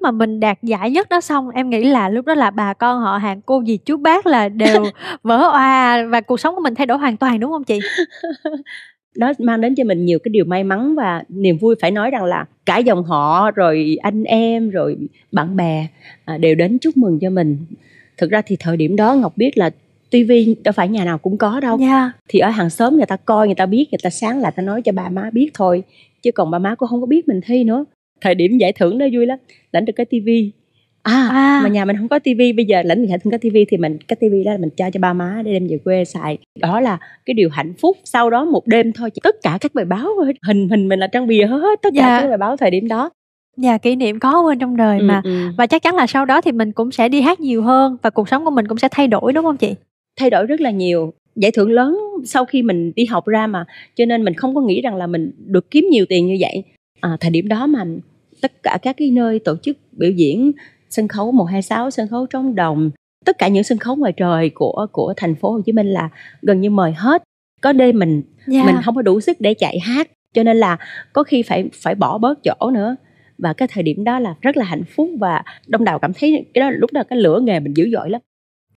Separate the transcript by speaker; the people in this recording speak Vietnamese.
Speaker 1: mà mình đạt giải nhất đó xong em nghĩ là lúc đó là bà con họ hàng cô dì chú bác là đều vỡ oà và cuộc sống của mình thay đổi hoàn toàn đúng không chị nó mang đến cho
Speaker 2: mình nhiều cái điều may mắn và niềm vui phải nói rằng là cả dòng họ rồi anh em rồi bạn bè à, đều đến chúc mừng cho mình thực ra thì thời điểm đó ngọc biết là tivi đâu phải nhà nào cũng có đâu yeah. Dạ. thì ở hàng xóm người ta coi người ta biết người ta sáng là ta nói cho bà má biết thôi chứ còn bà má cũng không có biết mình thi nữa thời điểm giải thưởng đó vui lắm lãnh được cái tivi à, à mà nhà mình không có tivi bây giờ lãnh mình không có tivi thì mình cái tivi đó là mình cho cho ba má để đem về quê xài đó là cái điều hạnh phúc sau đó một đêm thôi tất cả các bài báo hình hình mình là trang bìa hết tất cả dạ. các bài
Speaker 1: báo thời điểm đó Dạ kỷ niệm có hơn trong đời ừ, mà ừ. và chắc chắn là sau đó thì mình cũng sẽ đi hát nhiều hơn và cuộc sống của mình cũng sẽ thay đổi đúng không chị?
Speaker 2: Thay đổi rất là nhiều giải thưởng lớn sau khi mình đi học ra mà cho nên mình không có nghĩ rằng là mình được kiếm nhiều tiền như vậy à, thời điểm đó mà tất cả các cái nơi tổ chức biểu diễn sân khấu 126, sân khấu trong đồng, tất cả những sân khấu ngoài trời của của thành phố Hồ Chí Minh là gần như mời hết. Có đêm mình yeah. Dạ. mình không có đủ sức để chạy hát, cho nên là có khi phải phải bỏ bớt chỗ nữa và cái thời điểm đó là rất là hạnh phúc và đông đảo cảm thấy cái đó lúc đó cái lửa nghề mình dữ dội lắm